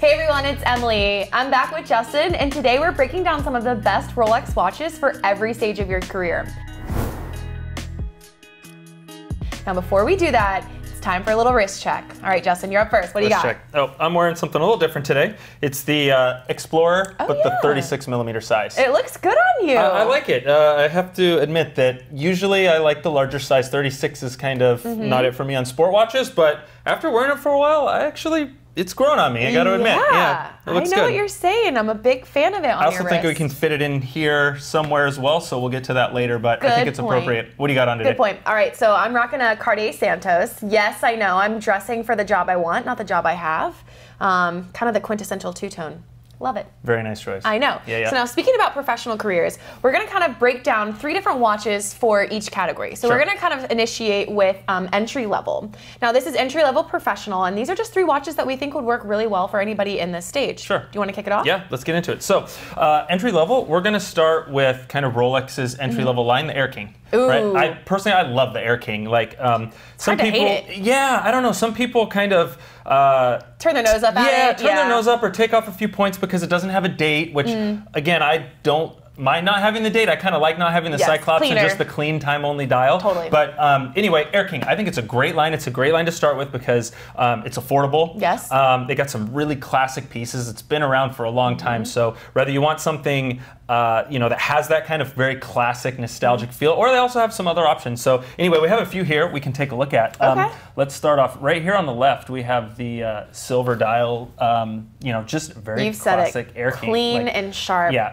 Hey everyone, it's Emily. I'm back with Justin, and today we're breaking down some of the best Rolex watches for every stage of your career. Now, before we do that, it's time for a little wrist check. All right, Justin, you're up first. What do wrist you got? Check. Oh, I'm wearing something a little different today. It's the uh, Explorer, oh, but yeah. the 36 millimeter size. It looks good on you. Uh, I like it. Uh, I have to admit that usually I like the larger size. 36 is kind of mm -hmm. not it for me on sport watches, but after wearing it for a while, I actually it's grown on me. I got to admit. Yeah, yeah I know good. what you're saying. I'm a big fan of it. I also think wrist. we can fit it in here somewhere as well, so we'll get to that later. But good I think it's point. appropriate. What do you got on today? Good point. All right, so I'm rocking a Cartier Santos. Yes, I know. I'm dressing for the job I want, not the job I have. Um, kind of the quintessential two tone. Love it. Very nice choice. I know. Yeah, yeah. So now speaking about professional careers, we're going to kind of break down three different watches for each category. So sure. we're going to kind of initiate with um, entry level. Now this is entry level professional, and these are just three watches that we think would work really well for anybody in this stage. Sure. Do you want to kick it off? Yeah, let's get into it. So uh, entry level, we're going to start with kind of Rolex's entry mm-hmm. level mm -hmm. line, the Air King right? I personally, I love the Air King. Like um, some people, yeah, I don't know. Some people kind of uh, turn their nose up. Yeah, turn yeah. their nose up or take off a few points because it doesn't have a date. Which mm. again, I don't my not having the date. I kind of like not having the yes, Cyclops cleaner. and just the clean time only dial. Totally. But um, anyway, Air King, I think it's a great line. It's a great line to start with because um, it's affordable. Yes. Um, they got some really classic pieces. It's been around for a long mm-hmm. time. Mm -hmm. So whether you want something uh, you know that has that kind of very classic nostalgic feel, or they also have some other options. So anyway, we have a few here we can take a look at. Um, okay. Let's start off right here on the left. We have the uh, silver dial. Um, you know, just very You've classic said it. Air clean King. Clean like, and sharp. Yeah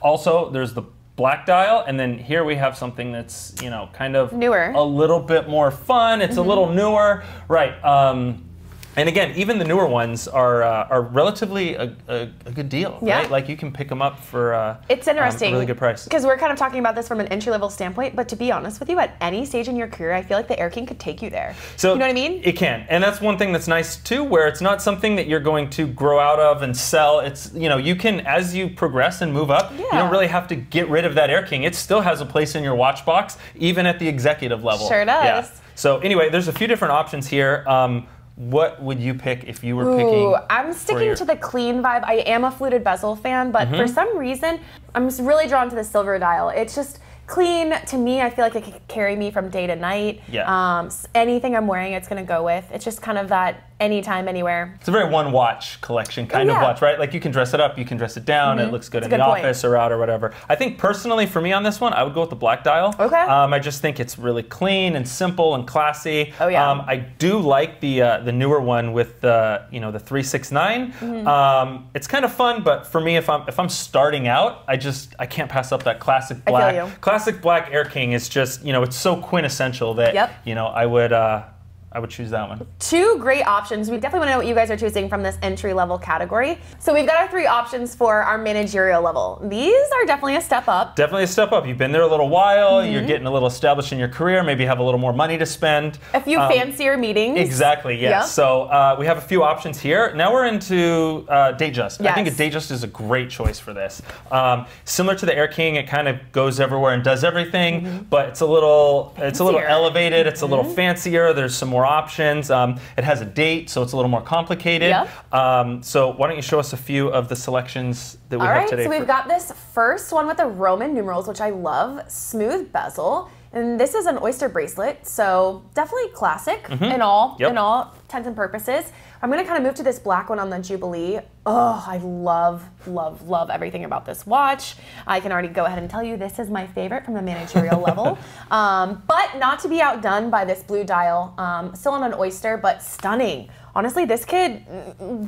also, there's the black dial, and then here we have something that's you know kind of newer, a little bit more fun. It's mm-hmm. a little newer, right? Um, and again, even the newer ones are uh, are relatively a, a, a, good deal, yeah. right? Like you can pick them up for uh, it's interesting, um, a really good price. Because we're kind of talking about this from an entry level standpoint, but to be honest with you, at any stage in your career, I feel like the Air King could take you there. So you know what I mean? It can, and that's one thing that's nice too, where it's not something that you're going to grow out of and sell. It's you know you can as you progress and move up, yeah. you don't really have to get rid of that Air King. It still has a place in your watch box, even at the executive level. Sure does. Yeah. So anyway, there's a few different options here. Um, what would you pick if you were Ooh, picking? I'm sticking your... to the clean vibe. I am a fluted bezel fan, but mm-hmm. for some reason, I'm really drawn to the silver dial. It's just clean to me. I feel like it could carry me from day to night. Yeah. Um, anything I'm wearing, it's gonna go with. It's just kind of that anytime, anywhere. It's a very one watch collection kind oh, yeah. of watch, right? Like you can dress it up, you can dress it down, mm-hmm. it looks good in good the point. office or out or whatever. I think personally for me on this one, I would go with the black dial. Okay. Um, I just think it's really clean and simple and classy. Oh yeah. Um, I do like the uh, the newer one with the you know the three six nine. mm mm-hmm. um, it's kind of fun, but for me, if I'm if I'm starting out, I just I can't pass up that classic black. Classic black Air King is just you know it's so quintessential that yep. you know I would. Uh, I would choose that one. Two great options. We definitely want to know what you guys are choosing from this entry level category. So we've got our three options for our managerial level. These are definitely a step up. Definitely a step up. You've been there a little while, mm -hmm. you're getting a little established in your career, maybe have a little more money to spend. A few um, fancier meetings. Exactly, yes. So uh, we have a few options here. Now we're into uh, Datejust. Yes. I think a Datejust is a great choice for this. Um, similar to the Air King, it kind of goes everywhere and does everything, mm -hmm. but it's a little it's a little elevated, it's mm -hmm. a little mm-hmm. fancier. There's some more more options. Um, it has a date, so it's a little more complicated. Yep. Um, so why don't you show us a few of the selections that we All have right, today? So we've got this first one with the Roman numerals, which I love. Smooth bezel. And this is an oyster bracelet, so definitely classic mm -hmm. in all yep. in all intents and purposes. I'm gonna kind of move to this black one on the Jubilee. Oh, I love, love, love everything about this watch. I can already go ahead and tell you this is my favorite from the managerial level. Um, but not to be outdone by this blue dial, um, still on an oyster, but stunning. Honestly, this could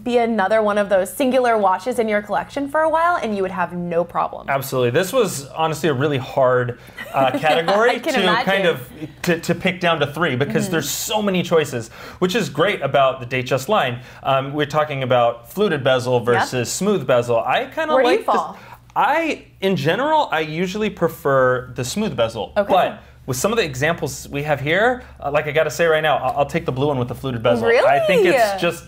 be another one of those singular watches in your collection for a while, and you would have no problem. Absolutely, this was honestly a really hard uh, category to imagine. kind of to, to, pick down to three because mm. there's so many choices, which is great great about the Date Just line. Um, we're talking about fluted bezel versus yep. smooth bezel. I kind of like. Where This. I, in general, I usually prefer the smooth bezel. Okay. But with some of the examples we have here, uh, like I got to say right now, I'll, I'll, take the blue one with the fluted bezel. Really? I think it's just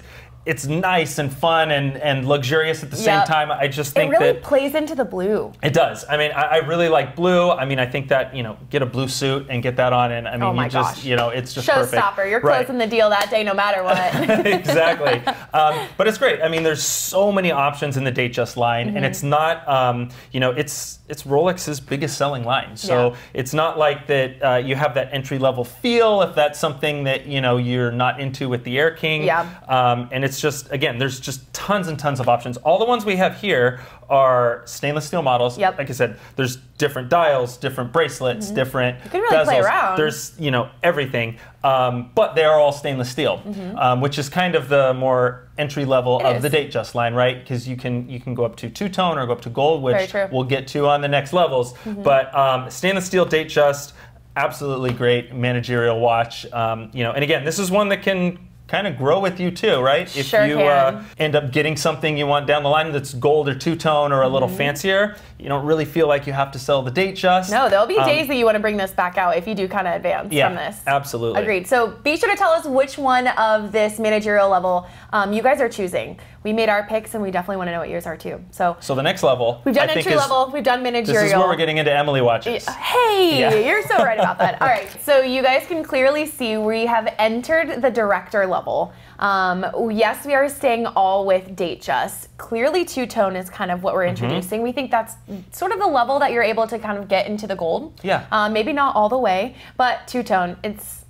it's nice and fun and, and luxurious at the yep. same time. I just think it really that plays into the blue. It does. I mean, I, I, really like blue. I mean, I think that you know, get a blue suit and get that on, and I mean, oh you gosh. just you know, it's just showstopper. Perfect. You're right. closing the deal that day, no matter what. exactly. Um, but it's great. I mean, there's so many options in the date just line, mm-hmm. and it's not um, you know, it's it's Rolex's biggest selling line. So yeah. it's not like that. Uh, you have that entry level feel if that's something that you know you're not into with the Air King. Yeah. Um, and it's it's just, again, there's just tons and tons of options. All the ones we have here are stainless steel models. Yep. Like I said, there's different dials, different bracelets, mm -hmm. different you can really Play around. There's, you know, everything. Um, but they are all stainless steel, mm -hmm. um, which is kind of the more entry level it of is. the date just line, right? Because you can you can go up to two tone or go up to gold, which we'll get to on the next levels. Mm -hmm. But um, stainless steel date just absolutely great managerial watch. Um, you know, and again, this is one that can kind of grow with you too, right? If sure you uh, end up getting something you want down the line that's gold or two tone or a little mm-hmm. fancier, you don't really feel like you have to sell the date just. No, there'll be um, days that you want to bring this back out if you do kind of advance yeah, from this. Absolutely. Agreed. So be sure to tell us which one of this managerial level um, you guys are choosing we made our picks, and we definitely want to know what yours are too. So, so the next level. We've done I entry level. Is, we've done managerial. This is where we're getting into Emily watches. Hey, yeah. you're so right about that. All right, so you guys can clearly see we have entered the director level. Um, yes, we are staying all with date just. Clearly, two tone is kind of what we're mm-hmm. introducing. Mm -hmm. We think that's sort of the level that you're able to kind of get into the gold. Yeah. Um, maybe not all the way, but two tone. It's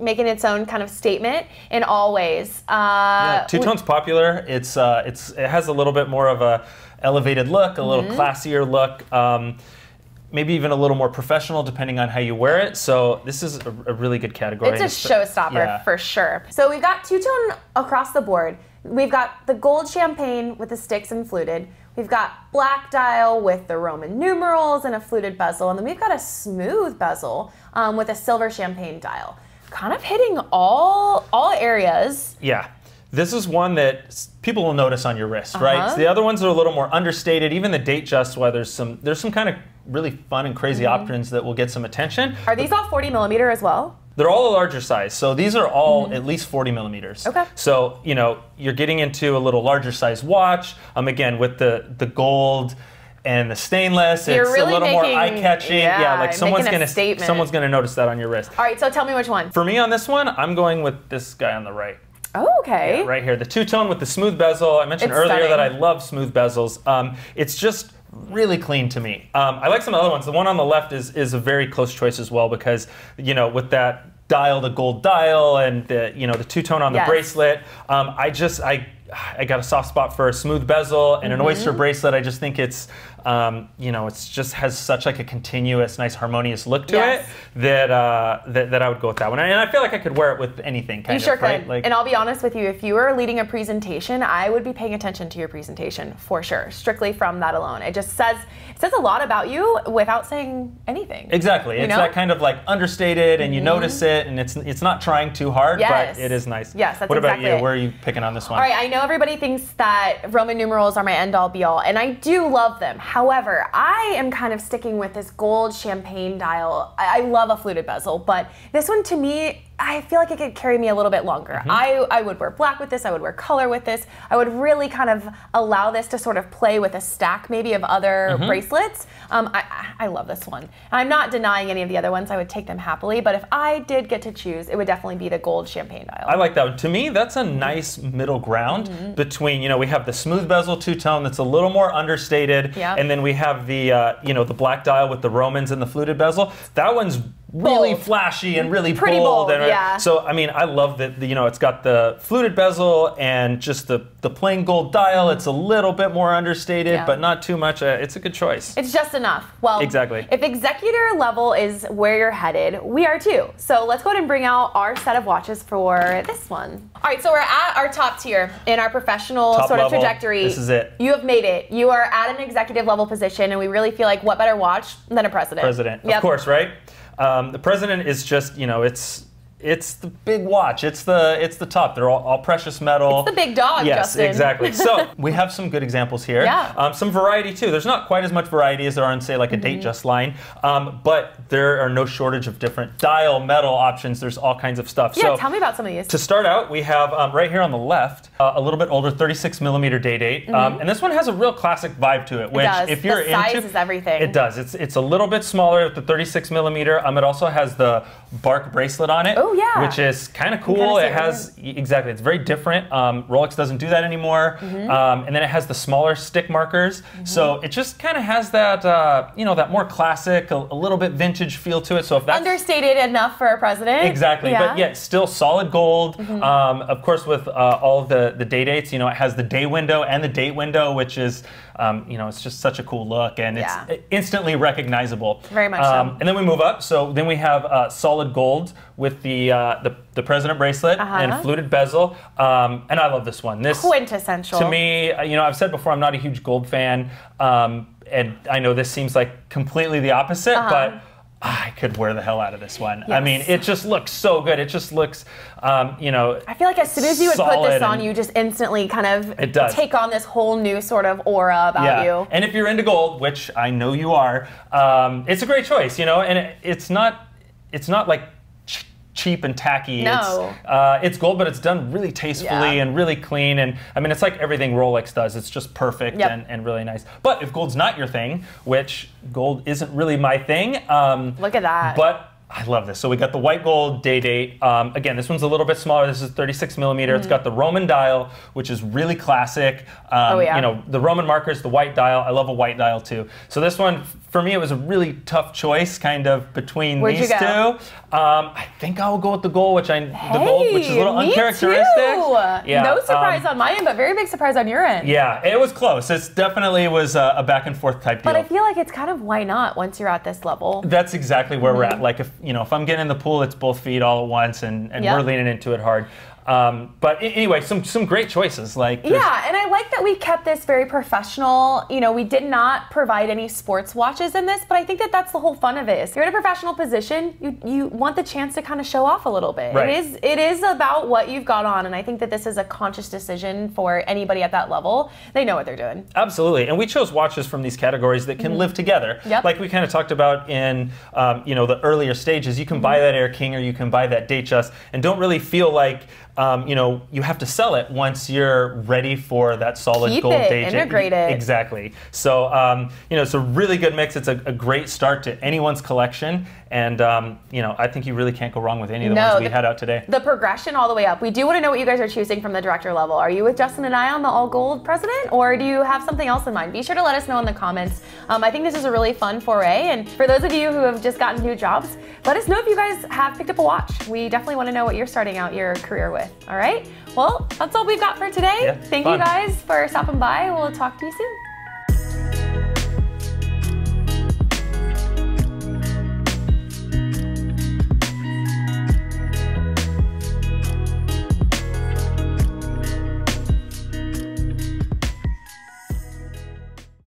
making its own kind of statement in all ways. Uh, yeah, two tone's we- popular. It's uh, it's it has a little bit more of a elevated look, a little mm-hmm. classier look. Um, maybe even a little more professional depending on how you wear it. So this is a, a really good category. It's a showstopper yeah. for sure. So we've got two tone across the board. We've got the gold champagne with the sticks and fluted. We've got black dial with the Roman numerals and a fluted bezel, and then we've got a smooth bezel um, with a silver champagne dial kind of hitting all all areas. Yeah. This is one that people will notice on your wrist, uh-huh. right? So the other ones are a little more understated. Even the date just why there's some there's some kind of really fun and crazy mm-hmm. options that will get some attention. Are these but, all 40 millimeter as well? They're all a larger size, so these are all mm-hmm. at least 40 millimeters. Okay. So you know you're getting into a little larger size watch. Um, again with the the gold and the stainless. You're it's really a little making, more eye-catching. Yeah, yeah like someone's gonna statement. someone's gonna notice that on your wrist. All right, so tell me which one. For me on this one, I'm going with this guy on the right. Oh, okay. Yeah, right here, the two-tone with the smooth bezel. I mentioned it's earlier stunning. that I love smooth bezels. Um, it's just really clean to me. Um, I like some other ones. The one on the left is is a very close choice as well because you know with that dial, the gold dial, and the you know the two-tone on the yes. bracelet. Um, I just I I got a soft spot for a smooth bezel and an mm -hmm. oyster mm-hmm. bracelet. I just think it's, um, you know, it's just has such like a continuous, nice, harmonious look to yes. it that, uh, that, that I would go with that one. And I feel like I could wear it with anything. you of, sure right? could. Like, and I'll be honest with you, if you were leading a presentation, I would be paying attention to your presentation for sure, strictly from that alone. It just says it says a lot about you without saying anything. Exactly. It's know? that kind of like understated, and mm -hmm. you mm-hmm. notice it, and it's it's not trying too hard, yes. but it is nice. Yes, that's what exactly about you? It. Where are you picking on this one? All right, I know everybody thinks that Roman numerals are my end all be all, and I do love them. However, I am kind of sticking with this gold champagne dial. I, I love a fluted bezel, but this one to me I feel like it could carry me a little bit longer. Mm-hmm. I, I would wear black with this, I would wear color with this. I would really kind of allow this to sort of play with a stack maybe of other mm-hmm. bracelets. Um, I, I love this one. I'm not denying any of the other ones, I would take them happily, but if I did get to choose, it would definitely be the gold champagne dial. I like that one. To me, that's a nice middle ground mm-hmm. between, you know, we have the smooth bezel two tone that's a little more understated, yep. and then we have the, uh, you know, the black dial with the Romans and the fluted bezel. That one's really bold. flashy and really Pretty bold. bold and, yeah. So I mean, I love that. You know, it's got the fluted bezel and just the the plain gold dial. It's a little bit more understated, yeah. but not too much. Uh, it's a good choice. It's just enough. Well, exactly. If executor level is where you're headed, we are too. So let's go ahead and bring out our set of watches for this one. All right, so we're at our top tier in our professional top sort level. of trajectory. This is it. You have made it. You are at an executive level position, and we really feel like what better watch than a president? President, yep. of course, right? Um, the president is just, you know, it's it's the big watch. It's the it's the top. They're all, all precious metal. It's the big dog. Yes, Justin. exactly. So we have some good examples here. Yeah. Um, some variety too. There's not quite as much variety as there are in say like a mm -hmm. date mm-hmm. just line, um, but there are no shortage of different dial metal options. There's all kinds of stuff. Yeah. So, tell me about some of these. To start out, we have um, right here on the left uh, a little bit older 36 millimeter date date, um, mm -hmm. and this one has a real classic vibe to it. Which it does. if you're the size into, is everything. It does. It's it's a little bit smaller with the 36 millimeter. Um, it also has the bark bracelet on it. Ooh Oh yeah. Which is kind of cool. It has it exactly. It's very different. Um, Rolex doesn't do that anymore. Mm -hmm. um, and then it has the smaller stick markers. Mm -hmm. So it just kind of has that uh, you know that more classic, a, a, little bit vintage feel to it. So if that's understated enough for a president. Exactly. Yeah. But yet still solid gold. Mm -hmm. um, of course, with uh, all the the day dates, you know, it has the day window and the date window, which is um, you know it's just such a cool look and yeah. it's instantly recognizable. Very much um, so. And then we move up. So then we have uh, solid gold with the the, uh, the the president bracelet uh -huh. and uh-huh. fluted bezel. Um, and I love this one. This quintessential to me. Uh, you know, I've said before, I'm not a huge gold fan, um, and I know this seems like completely the opposite, uh -huh. but. I could wear the hell out of this one. Yes. I mean, it just looks so good. It just looks, um, you know. I feel like as soon as you would put this on, you just instantly kind of it does take on this whole new sort of aura about yeah. you. And if you're into gold, which I know you are, um, it's a great choice, you know. And it, it's not, it's not like cheap and tacky. No. It's, uh, it's gold, but it's done really tastefully yeah. and really clean. And I mean, it's like everything Rolex does. It's just perfect yep. and, and really nice. But if gold's not your thing, which gold isn't really my thing. Um, Look at that. But I love this. So we got the white gold day date. Um, again, this one's a little bit smaller. This is 36 millimeter. Mm -hmm. It's mm-hmm. got the Roman dial, which is really classic. Um, oh, yeah. You know, the Roman markers, the white dial. I love a white dial too. So this one, for me, it was a really tough choice, kind of between Where'd these two. Um, I think I will go with the goal, which I hey, the goal, which is a little uncharacteristic. Too. Yeah, no um, surprise um, on my end, but very big surprise on your end. Yeah, it was close. It definitely was a, a, back and forth type deal. But I feel like it's kind of why not once you're at this level. That's exactly where mm -hmm. we're at. Mm-hmm. Like if you know, if I'm getting in the pool, it's both feet all at once, and, and yep. we're leaning into it hard. Um, but anyway, some some great choices. Like yeah, and I like that we kept this very professional. You know, we did not provide any sports watches in this, but I think that that's the whole fun of it. Is you're in a professional position, you you want the chance to kind of show off a little bit. Right. It is it is about what you've got on, and I think that this is a conscious decision for anybody at that level. They know what they're doing. Absolutely, and we chose watches from these categories that can mm -hmm. live together. Yep. Like we kind of talked about in um, you know the earlier stages, you can buy mm -hmm. that Air King or you can buy that Datejust, and don't really feel like um, you know, you have to sell it once you're ready for that solid Keep gold it, day integrate it. Exactly. So, um, you know, it's a really good mix. It's a, a great start to anyone's collection. And um, you know, I think you really can't go wrong with any of the no, ones we the, had out today. The progression all the way up. We do want to know what you guys are choosing from the director level. Are you with Justin and I on the All Gold president, or do you have something else in mind? Be sure to let us know in the comments. Um, I think this is a really fun foray. And for those of you who have just gotten new jobs, let us know if you guys have picked up a watch. We definitely want to know what you're starting out your career with. All right. Well, that's all we've got for today. Yeah, Thank fun. you guys for stopping by. We'll talk to you soon.